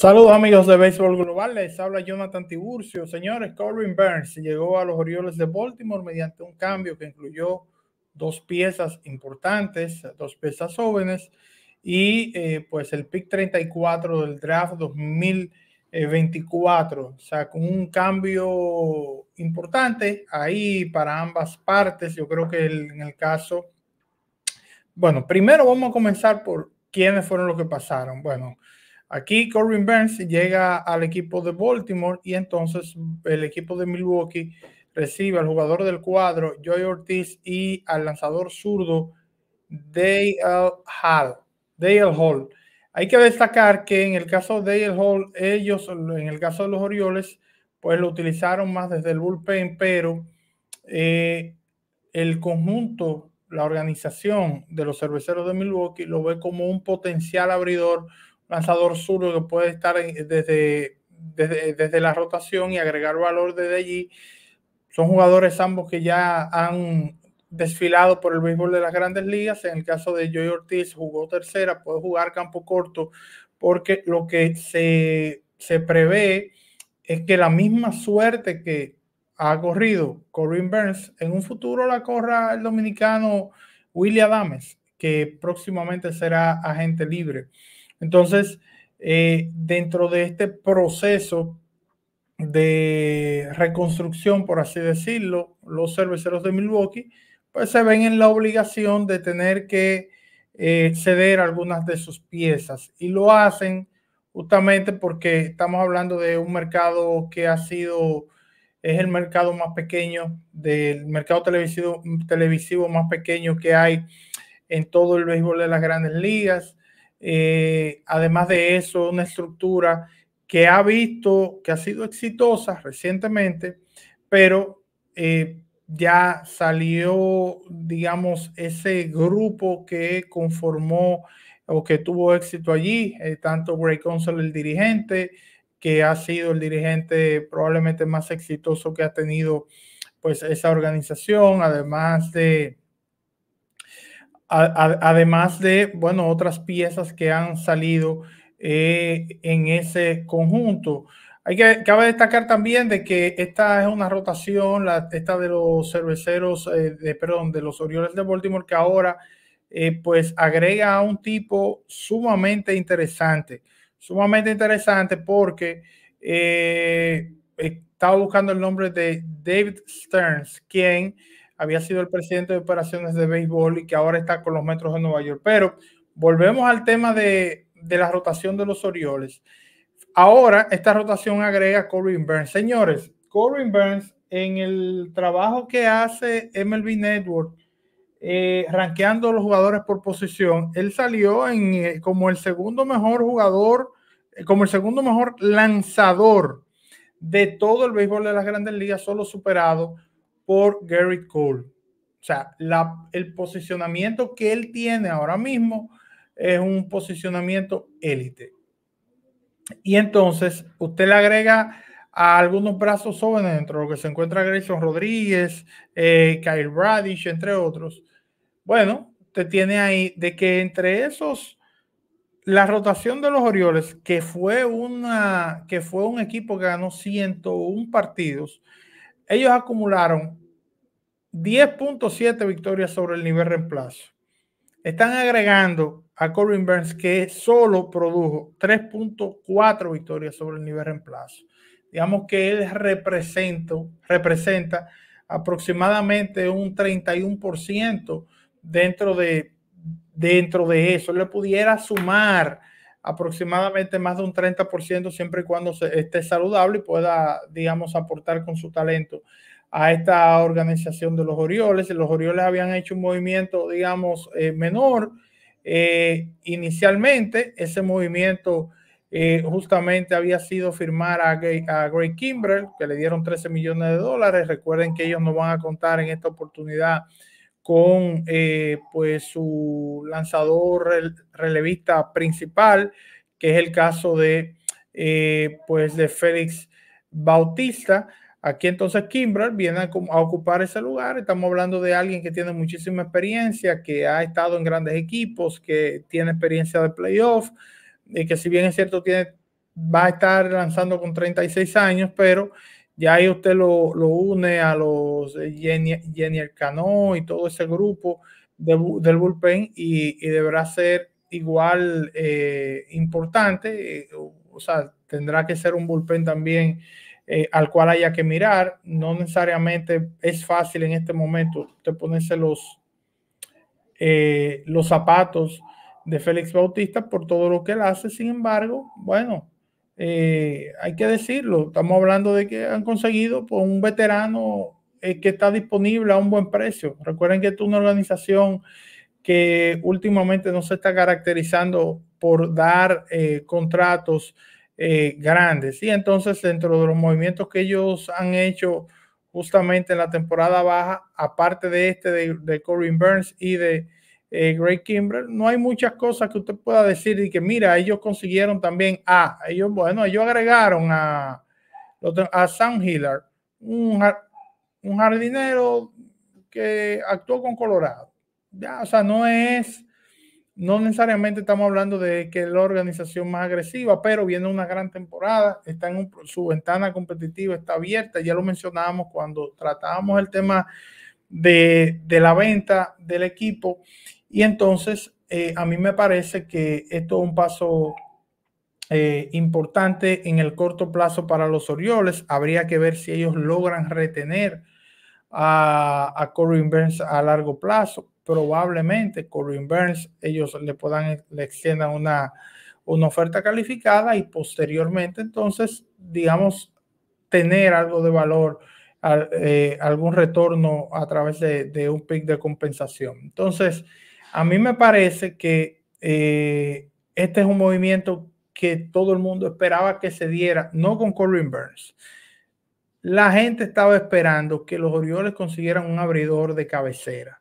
Saludos amigos de Béisbol Global, les habla Jonathan Tiburcio. Señores, Corbin Burns llegó a los Orioles de Baltimore mediante un cambio que incluyó dos piezas importantes, dos piezas jóvenes y eh, pues el pick 34 del draft 2024. O sea, con un cambio importante ahí para ambas partes. Yo creo que en el caso, bueno, primero vamos a comenzar por quiénes fueron los que pasaron. Bueno. Aquí Corbin Burns llega al equipo de Baltimore y entonces el equipo de Milwaukee recibe al jugador del cuadro, Joy Ortiz, y al lanzador zurdo, Dale Hall. Dale Hall. Hay que destacar que en el caso de Dale Hall, ellos, en el caso de los Orioles, pues lo utilizaron más desde el bullpen, pero eh, el conjunto, la organización de los cerveceros de Milwaukee lo ve como un potencial abridor, lanzador zurdo que puede estar desde, desde, la rotación y agregar valor desde allí. Son jugadores ambos que ya han desfilado por el béisbol de las grandes ligas. En el caso de Joy Ortiz, jugó tercera, puede jugar campo corto, porque lo que se, se prevé es que la misma suerte que ha corrido Corinne Burns, en un futuro la corra el dominicano William Adames, que próximamente será agente libre. Entonces, eh, dentro de este proceso de reconstrucción, por así decirlo, los cerveceros de Milwaukee, pues se ven en la obligación de tener que eh, ceder algunas de sus piezas y lo hacen justamente porque estamos hablando de un mercado que ha sido, es el mercado más pequeño, del mercado televisivo, televisivo más pequeño que hay en todo el béisbol de las grandes ligas eh, además de eso, una estructura que ha visto que ha sido exitosa recientemente, pero eh, ya salió, digamos, ese grupo que conformó o que tuvo éxito allí, eh, tanto Ray Council, el dirigente, que ha sido el dirigente probablemente más exitoso que ha tenido pues esa organización, además de además de, bueno, otras piezas que han salido eh, en ese conjunto. Hay que, cabe destacar también de que esta es una rotación, esta de los cerveceros, eh, de, perdón, de los Orioles de Baltimore, que ahora eh, pues agrega a un tipo sumamente interesante, sumamente interesante porque estaba buscando el nombre de David Stearns, quien había sido el presidente de operaciones de béisbol y que ahora está con los Metros de Nueva York. Pero volvemos al tema de, la rotación de los Orioles. Ahora esta rotación agrega a Corbin Burns. Señores, Corbin Burns en el trabajo que hace MLB Network, eh, rankeando los jugadores por posición, él salió en, eh, como el segundo mejor jugador, eh, como el segundo mejor lanzador de todo el béisbol de las grandes ligas, solo superado por Gary Cole. O sea, el posicionamiento que él tiene ahora mismo es un posicionamiento élite. Y entonces usted le agrega a algunos brazos jóvenes, dentro de lo que se encuentra Grayson Rodríguez, eh, Kyle Bradish, entre otros. Bueno, te tiene ahí de que entre esos, la rotación de los Orioles, que fue, una, que fue un equipo que ganó 101 partidos, ellos acumularon 10.7 victorias sobre el nivel reemplazo. Están agregando a Corbin Burns que solo produjo 3.4 victorias sobre el nivel reemplazo. Digamos que él representa aproximadamente un 31% dentro de, dentro de eso. Le pudiera sumar aproximadamente más de un 30% siempre y cuando esté saludable y pueda, digamos, aportar con su talento a esta organización de los Orioles. Los Orioles habían hecho un movimiento, digamos, eh, menor eh, inicialmente. Ese movimiento eh, justamente había sido firmar a, Greg Kimbrell, que le dieron 13 millones de dólares. Recuerden que ellos no van a contar en esta oportunidad con pues su lanzador relevista principal, que es el caso de pues de Félix Bautista Aquí entonces Kimbrell viene a, ocupar ese lugar. Estamos hablando de alguien que tiene muchísima experiencia, que ha estado en grandes equipos, que tiene experiencia de playoffs, y que si bien es cierto tiene, va a estar lanzando con 36 años, pero ya ahí usted lo, lo une a los eh, Jenny, Cano y todo ese grupo del bullpen y, deberá ser igual eh, importante, eh, o sea, tendrá que ser un bullpen también eh, al cual haya que mirar. No necesariamente es fácil en este momento te ponerse los, eh, los zapatos de Félix Bautista por todo lo que él hace. Sin embargo, bueno, eh, hay que decirlo, estamos hablando de que han conseguido por un veterano que está disponible a un buen precio. Recuerden que es una organización que últimamente no se está caracterizando por dar contratos eh, grandes. Y entonces dentro de los movimientos que ellos han hecho justamente en la temporada baja, aparte de este de, de Corin Burns y de eh, Greg Kimber no hay muchas cosas que usted pueda decir y que mira, ellos consiguieron también a, ellos, bueno, ellos agregaron a, a Sam Hillard, un, un jardinero que actuó con Colorado. Ya, o sea, no es no necesariamente estamos hablando de que es la organización más agresiva, pero viene una gran temporada, está en su ventana competitiva está abierta, ya lo mencionábamos cuando tratábamos el tema de, la venta del equipo. Y entonces, eh, a mí me parece que esto es un paso eh, importante en el corto plazo para los Orioles. Habría que ver si ellos logran retener a, a Burns a largo plazo probablemente Corbin Burns, ellos le puedan, le extiendan una, una oferta calificada y posteriormente entonces, digamos, tener algo de valor, eh, algún retorno a través de, un pick de compensación. Entonces, a mí me parece que eh, este es un movimiento que todo el mundo esperaba que se diera, no con Corbin Burns. La gente estaba esperando que los Orioles consiguieran un abridor de cabecera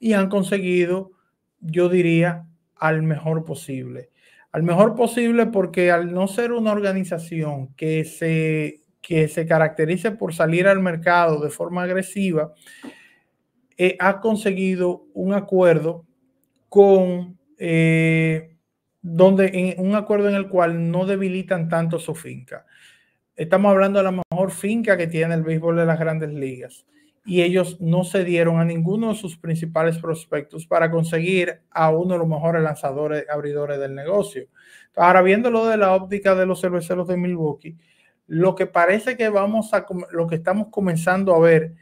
y han conseguido, yo diría, al mejor posible. Al mejor posible porque al no ser una organización que se, que se caracterice por salir al mercado de forma agresiva, eh, ha conseguido un acuerdo con eh, donde un acuerdo en el cual no debilitan tanto su finca. Estamos hablando de la mejor finca que tiene el béisbol de las grandes ligas y ellos no cedieron a ninguno de sus principales prospectos para conseguir a uno de los mejores lanzadores, abridores del negocio. Ahora, viéndolo de la óptica de los cerveceros de Milwaukee, lo que parece que vamos a, lo que estamos comenzando a ver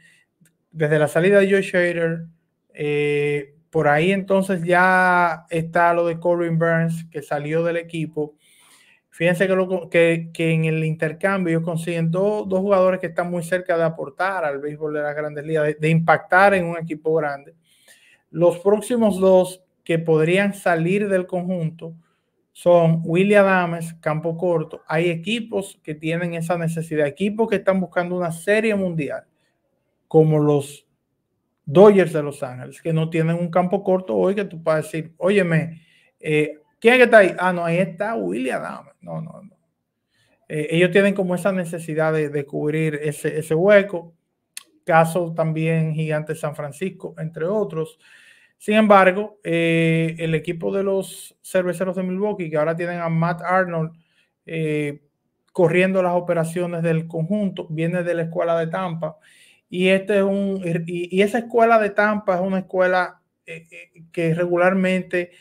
desde la salida de Joe Shader, eh, por ahí entonces ya está lo de Corbin Burns, que salió del equipo. Fíjense que, lo, que, en el intercambio ellos consiguen dos jugadores que están muy cerca de aportar al béisbol de las grandes ligas, de, impactar en un equipo grande. Los próximos dos que podrían salir del conjunto son William Adames, campo corto. Hay equipos que tienen esa necesidad, equipos que están buscando una serie mundial, como los Dodgers de Los Ángeles, que no tienen un campo corto hoy que tú puedes decir, óyeme, eh, ¿Quién es que está ahí? Ah, no, ahí está William. Ah, no, no, no. Eh, ellos tienen como esa necesidad de, cubrir ese, hueco. Caso también Gigante San Francisco, entre otros. Sin embargo, eh, el equipo de los cerveceros de Milwaukee, que ahora tienen a Matt Arnold eh, corriendo las operaciones del conjunto, viene de la escuela de Tampa. Y, este es un, y esa escuela de Tampa es una escuela que regularmente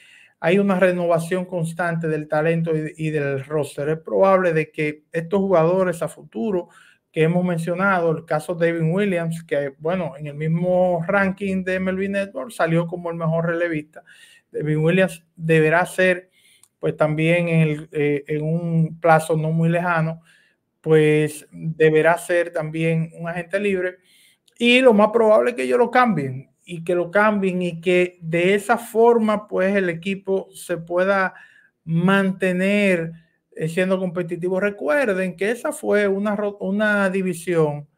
hay una renovación constante del talento y, del roster. Es probable de que estos jugadores a futuro que hemos mencionado, el caso de David Williams, que bueno, en el mismo ranking de Melvin Network salió como el mejor relevista. David Williams deberá ser, pues también en, eh, en un plazo no muy lejano, pues deberá ser también un agente libre. Y lo más probable es que ellos lo cambien y que lo cambien y que de esa forma pues el equipo se pueda mantener eh, siendo competitivo. Recuerden que esa fue una, una división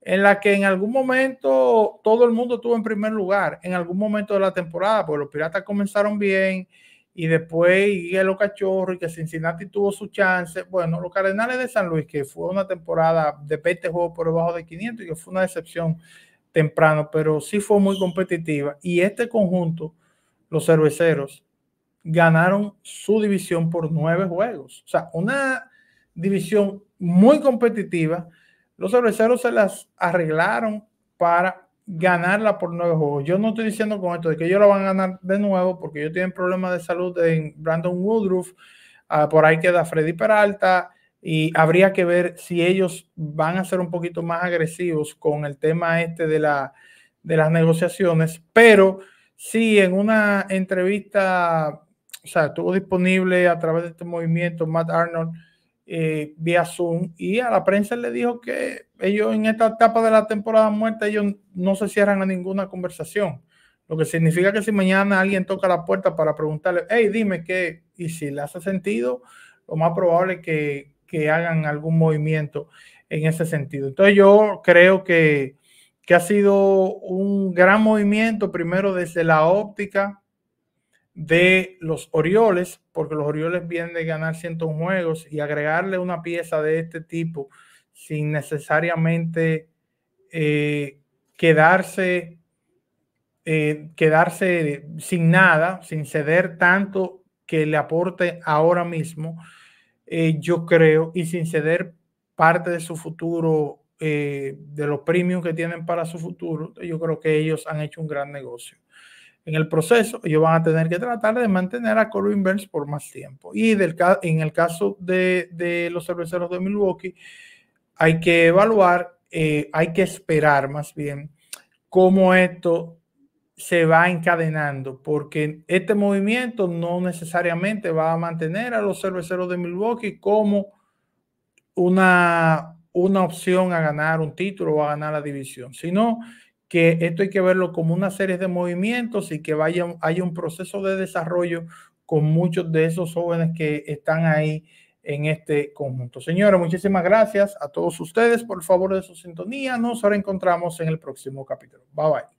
en la que en algún momento todo el mundo estuvo en primer lugar, en algún momento de la temporada, porque los Piratas comenzaron bien y después y los Cachorros y que Cincinnati tuvo su chance. Bueno, los Cardenales de San Luis, que fue una temporada de 20 juegos por debajo de 500 y que fue una decepción temprano, pero sí fue muy competitiva. Y este conjunto, los cerveceros, ganaron su división por nueve juegos. O sea, una división muy competitiva. Los cerveceros se las arreglaron para ganarla por nueve juegos. Yo no estoy diciendo con esto de que ellos la van a ganar de nuevo porque yo tienen problemas de salud en Brandon Woodruff. Ah, por ahí queda Freddy Peralta y habría que ver si ellos van a ser un poquito más agresivos con el tema este de, la, de las negociaciones, pero sí en una entrevista, o sea, estuvo disponible a través de este movimiento Matt Arnold eh, vía Zoom y a la prensa le dijo que ellos en esta etapa de la temporada muerta ellos no se cierran a ninguna conversación. Lo que significa que si mañana alguien toca la puerta para preguntarle, hey, dime qué, y si le hace sentido, lo más probable es que, que hagan algún movimiento en ese sentido. Entonces yo creo que, ha sido un gran movimiento, primero desde la óptica de los Orioles, porque los Orioles vienen de ganar 101 juegos y agregarle una pieza de este tipo sin necesariamente eh, quedarse, eh, quedarse sin nada, sin ceder tanto que le aporte ahora mismo, eh, yo creo, y sin ceder parte de su futuro, eh, de los premios que tienen para su futuro, yo creo que ellos han hecho un gran negocio. En el proceso, ellos van a tener que tratar de mantener a Corbin Burns por más tiempo. Y del, en el caso de, los cerveceros de Milwaukee, hay que evaluar, eh, hay que esperar más bien cómo esto se va encadenando, porque este movimiento no necesariamente va a mantener a los cerveceros de Milwaukee como una, una opción a ganar un título o a ganar la división, sino que esto hay que verlo como una serie de movimientos y que vaya, haya un proceso de desarrollo con muchos de esos jóvenes que están ahí en este conjunto. Señora, muchísimas gracias a todos ustedes por el favor de su sintonía. Nos reencontramos en el próximo capítulo. Bye bye.